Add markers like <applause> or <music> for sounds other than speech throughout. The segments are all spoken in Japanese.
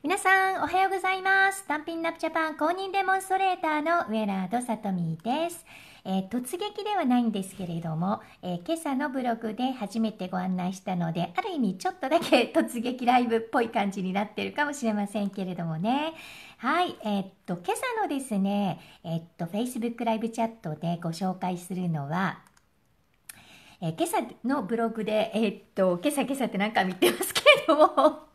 皆さん、おはようございます。単品ナプジャパン公認デモンストレーターのウェラードさとみです。えー、突撃ではないんですけれども、えー、今朝のブログで初めてご案内したので、ある意味ちょっとだけ突撃ライブっぽい感じになってるかもしれませんけれどもね。はい、えー、っと、今朝のですね、えー、っと、Facebook ライブチャットでご紹介するのは、え今朝のブログで、えっと、今朝今朝って何か見てますけれども、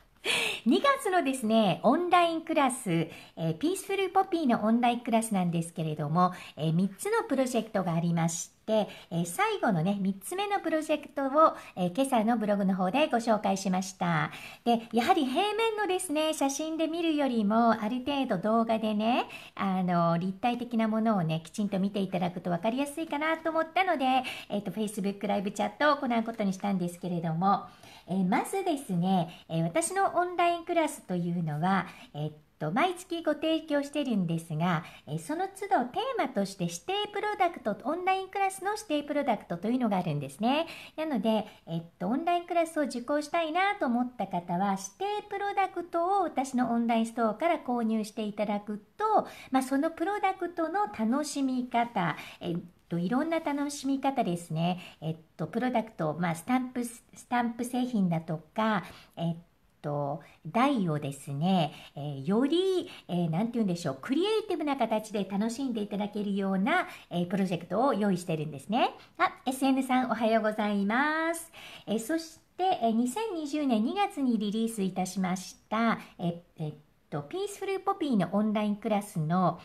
2月のですね、オンラインクラス、えー、ピースフルポピーのオンラインクラスなんですけれども、えー、3つのプロジェクトがありまして、、え最後のね、3つ目のプロジェクトを、え今朝のブログの方でご紹介しました。で、やはり平面のですね、写真で見るよりも、ある程度動画でね、あの、立体的なものをね、きちんと見ていただくと分かりやすいかなと思ったので、えっ、ー、と、Facebook ライブチャットを行うことにしたんですけれども、えまずですね、え私のオンラインクラスというのは、えー、と毎月ご提供してるんですが、えその都度テーマとして指定プロダクト、オンラインクラスの指定プロダクトというのがあるんですね。なので、えっと、オンラインクラスを受講したいなと思った方は、指定プロダクトを私のオンラインストアから購入していただくと、まあ、そのプロダクトの楽しみ方、えと、いろんな楽しみ方ですね。えっと、プロダクト、まあ、スタンプ、スタンプ製品だとか、えっとと、台をですね、えー、より、えー、て言うんでしょう、クリエイティブな形で楽しんでいただけるような、えー、プロジェクトを用意してるんですね。あ、SN さんおはようございます。えー、そして、えー、2020年2月にリリースいたしました、ええっと、ピースフルポピーのオンラインクラスの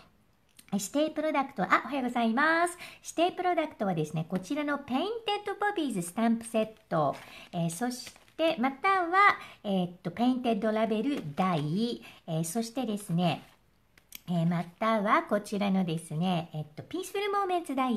指定プロダクト、あ、おはようございます。指定プロダクトはですね、こちらのペインテッドポピーズスタンプセット、えー、そして、で、または、えー、っと、ペインテッドラベル台、えー、そしてですね、えー、またはこちらのですね、えっと、ピースフルモーメンツ大、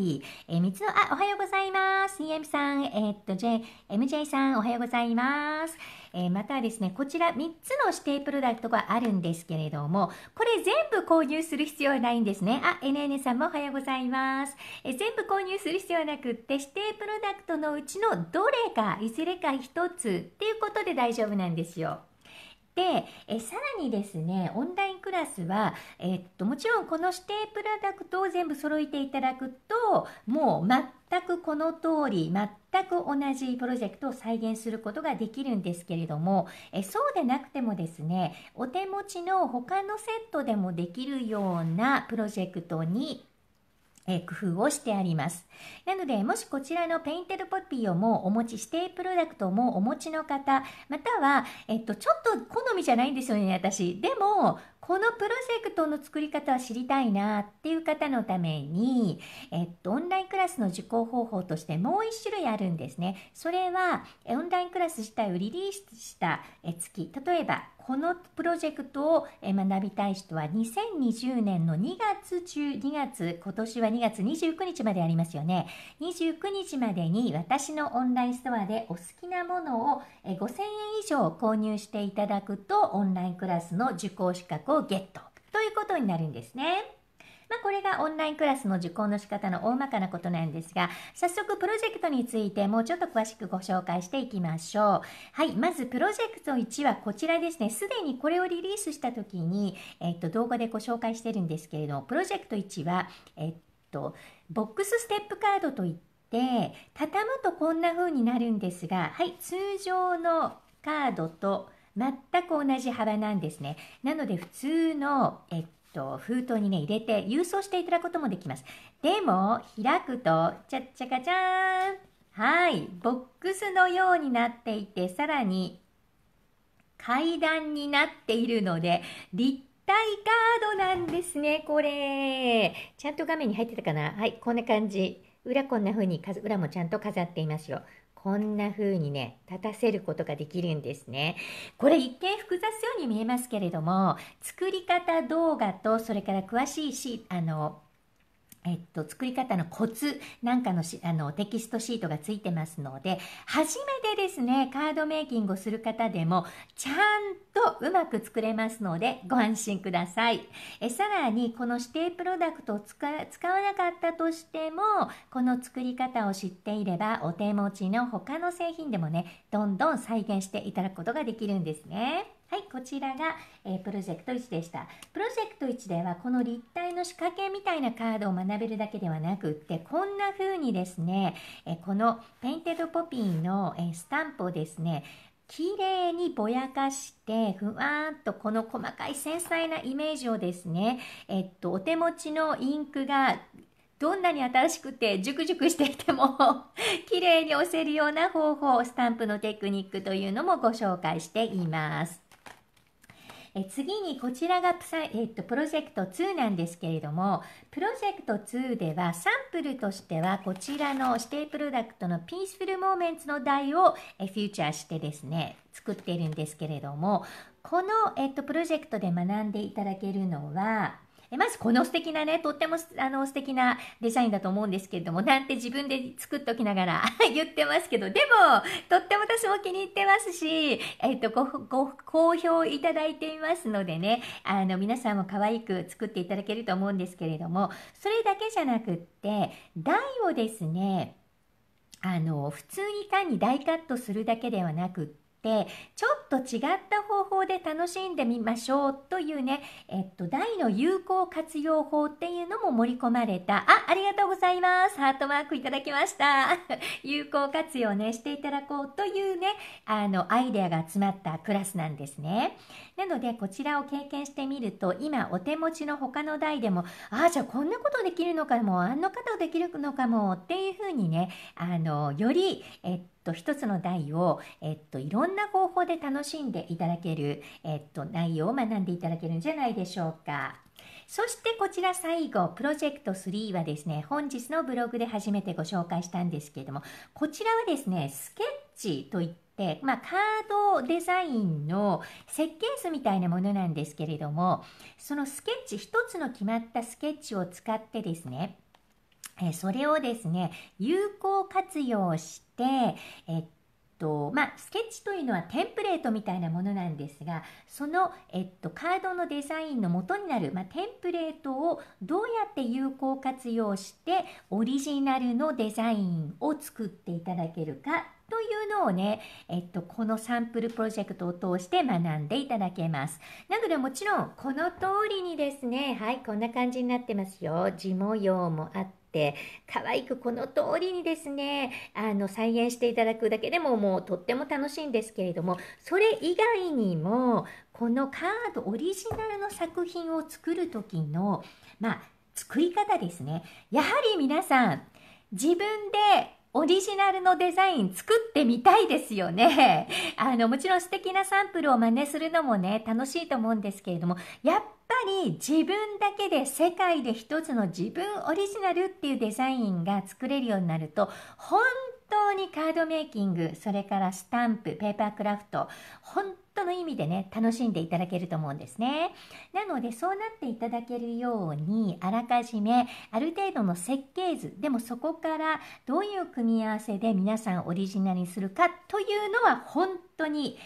えー、三つの、あ、おはようございます。CM さん、えっと、J、MJ さん、おはようございます。えー、またはですね、こちら3つの指定プロダクトがあるんですけれども、これ全部購入する必要はないんですね。あ、NN さんもおはようございます。え全部購入する必要はなくって、指定プロダクトのうちのどれか、いずれか1つっていうことで大丈夫なんですよ。でえさらにですねオンラインクラスは、えっともちろんこの指定プロダクトを全部揃えていただくともう全くこの通り全く同じプロジェクトを再現することができるんですけれどもえそうでなくてもですねお手持ちの他のセットでもできるようなプロジェクトにえ工夫をしてあります。なので、もしこちらのペインテッドポピーをもうお持ち、指定プロダクトをもうお持ちの方、または、えっと、ちょっと好みじゃないんですよね、私。でも、このプロジェクトの作り方は知りたいなっていう方のために、えっと、オンラインクラスの受講方法としてもう1種類あるんですね。それは、オンラインクラス自体をリリースした月、例えばこのプロジェクトを学びたい人は2020年の2月中、2月、今年は2月29日までありますよね。29日までに私のオンラインストアでお好きなものを5000円以上購入していただくとオンラインクラスの受講資格をゲットということになるんですね。まあ、これがオンラインクラスの受講の仕方の大まかなことなんですが、早速プロジェクトについてもうちょっと詳しくご紹介していきましょう。はい、まずプロジェクト1はこちらですね、すでにこれをリリースした時に、えっと、動画でご紹介してるんですけれども、プロジェクト1は、えっと、ボックスステップカードといって、畳むとこんな風になるんですが、はい、通常のカードと、全く同じ幅なんですね。なので普通の、えっと、封筒にね、入れて郵送していただくこともできます。でも、開くと、ちゃっちゃかちゃーん。はい、ボックスのようになっていて、さらに階段になっているので、立体カードなんですね、これ。ちゃんと画面に入ってたかなはい、こんな感じ。裏こんな風に、裏もちゃんと飾っていますよ。こんな風にね、立たせることができるんですね。これ一見複雑そうに見えますけれども、作り方動画と、それから詳しいし、あの、えっと、作り方のコツなんかのあのテキストシートがついてますので、初めてですね、カードメイキングをする方でも、ちゃんとうまく作れますので、ご安心ください。えさらに、この指定プロダクトを使わなかったとしても、この作り方を知っていれば、お手持ちの他の製品でもね、どんどん再現していただくことができるんですね。はい、こちらが、えー、プロジェクト1でした。プロジェクト1では、この立体の仕掛けみたいなカードを学べるだけではなくって、こんな風にですね、えー、このペインテッドポピーの、えー、スタンプをですね、綺麗にぼやかして、ふわーっとこの細かい繊細なイメージをですね、えっと、お手持ちのインクがどんなに新しくてジュクジュクしていても <laughs> 綺麗に押せるような方法、スタンプのテクニックというのもご紹介しています。え次にこちらがプサ、えっと、プロジェクト2なんですけれども、プロジェクト2ではサンプルとしてはこちらの指定プロダクトのピースフルモーメンツの台をえフューチャーしてですね、作っているんですけれども、この、えっと、プロジェクトで学んでいただけるのは、えまずこの素敵なね、とってもあの素敵なデザインだと思うんですけれども、なんて自分で作っときながら <laughs> 言ってますけど、でも、とっても私も気に入ってますし、えっ、ー、と、ご、ご、好評いただいていますのでね、あの、皆さんも可愛く作っていただけると思うんですけれども、それだけじゃなくって、台をですね、あの、普通に単に大カットするだけではなくっってちょっと違った方法で楽しんでみましょうというね、えっと、大の有効活用法っていうのも盛り込まれたあありがとうございますハートマークいただきました <laughs> 有効活用ねしていただこうというねあのアイデアが詰まったクラスなんですねなのでこちらを経験してみると今お手持ちの他の台でもああじゃあこんなことできるのかもあんなことできるのかもっていうふうにねあのより、えっと一つの台を、えっと、いろんな方法で楽しんでいただける、えっと、内容を学んでいただけるんじゃないでしょうか。そしてこちら最後、プロジェクト3はですね、本日のブログで初めてご紹介したんですけれども、こちらはですね、スケッチといってっまあ、カードデザインの設計図みたいなものなんですけれどもそのスケッチ1つの決まったスケッチを使ってですねそれをですね有効活用して、えっとまあ、スケッチというのはテンプレートみたいなものなんですがその、えっと、カードのデザインの元になる、まあ、テンプレートをどうやって有効活用してオリジナルのデザインを作っていただけるかというのをね、えっと、このサンプルプロジェクトを通して学んでいただけます。なのでもちろんこの通りにですね、はい、こんな感じになってますよ。地模様もあってって可愛くこの通りにですねあの再現していただくだけでももうとっても楽しいんですけれどもそれ以外にもこのカードオリジナルの作品を作る時のまあ作り方ですねやはり皆さん自分でオリジナルのデザイン作ってみたいですよね。<laughs> あの、もちろん素敵なサンプルを真似するのもね、楽しいと思うんですけれども、やっぱり自分だけで世界で一つの自分オリジナルっていうデザインが作れるようになると、本当にカードメイキング、それからスタンプ、ペーパークラフト、本との意味でね、楽しんでいただけると思うんですね。なので、そうなっていただけるように、あらかじめ、ある程度の設計図、でもそこからどういう組み合わせで皆さんオリジナルにするかというのは、本当に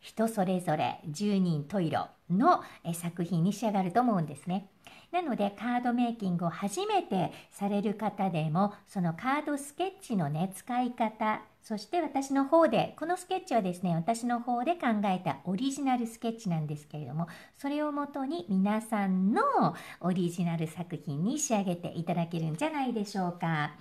人それぞれ十人十色の作品に仕上がると思うんですね。なのでカードメイキングを初めてされる方でもそのカードスケッチのね使い方そして私の方で、このスケッチはですね、私の方で考えたオリジナルスケッチなんですけれども、それをもとに皆さんのオリジナル作品に仕上げていただけるんじゃないでしょうか。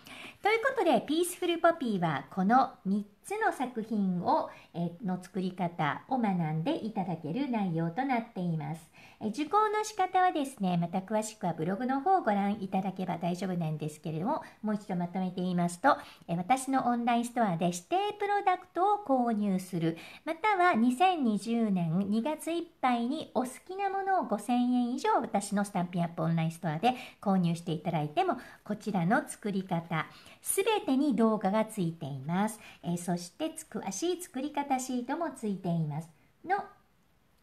ということで、ピースフルポピーはこの3つの作品を、えの作り方を学んでいただける内容となっています、え受講の仕方はですね、また詳しくはブログの方をご覧いただけば大丈夫なんですけれども、もう一度まとめて言いますと、え私のオンラインストアで指定プロダクトを購入する、または2020年2月いっぱいにお好きなものを5000円以上私のスタンピアップオンラインストアで購入していただいても、こちらの作り方、すべてに動画がついています。えーそしてつくい作り方シートもついていますの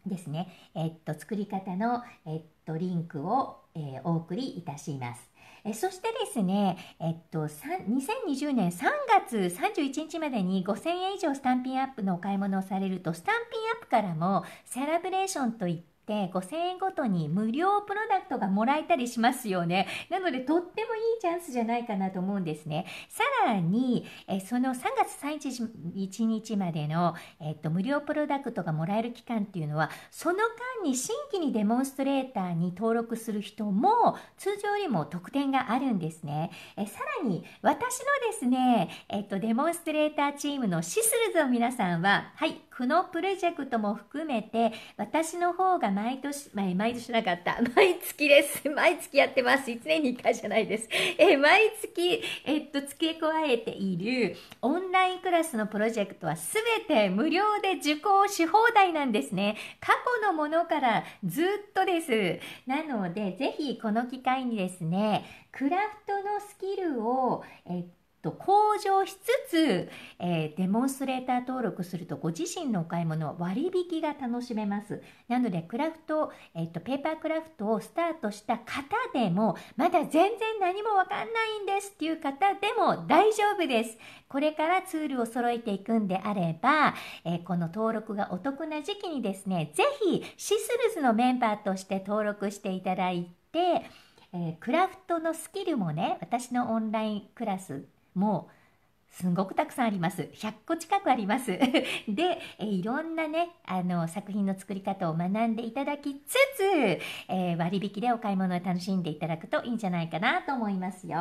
ですね、えっと、作り方の、えっと、リンクを、えー、お送りいたします。えそしてですね、えっと、2020年3月31日までに5000円以上スタンピンアップのお買い物をされると、スタンピンアップからもセラブレーションといっでて5000円ごとに無料プロダクトがもらえたりしますよね。なのでとってもいいチャンスじゃないかなと思うんですね。さらに、えその3月31日までの、えっと、無料プロダクトがもらえる期間っていうのは、その間に新規にデモンストレーターに登録する人も通常よりも得点があるんですね。えさらに私のですね、えっと、デモンストレーターチームのシスルズの皆さんは、はい、このプロジェクトも含めて、私の方が毎年、ま毎年なかった。<laughs> 毎月です。<laughs> 毎月やってます。1年に1回じゃないです。<laughs> え毎月、えっと、付け加えているオンラインクラスのプロジェクトは全て無料で受講し放題なんですね。過去のものからずっとです。なので、ぜひこの機会にですね、クラフトのスキルを、えっとと向上しつつ、えー、デモンストレーター登録するとご自身のお買い物割引が楽しめます。なので、クラフト、えー、と、ペーパークラフトをスタートした方でも、まだ全然何もわかんないんですっていう方でも大丈夫です。これからツールを揃えていくんであれば、えー、この登録がお得な時期にですね、ぜひシスルズのメンバーとして登録していただいて、えクラフトのスキルもね、私のオンラインクラスもうすごくたくさんあります。100個近くあります。<laughs> で、えいろんなね、あの、作品の作り方を学んでいただきつつ、えー、割引でお買い物を楽しんでいただくといいんじゃないかなと思いますよ。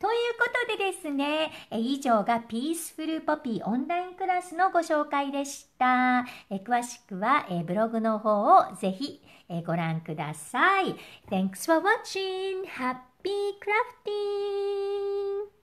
ということでですね、え以上がピースフルポピーオンラインクラスのご紹介でした。え詳しくは、えブログの方をぜひ、えご覧ください。Thanks for watching! Happy crafting!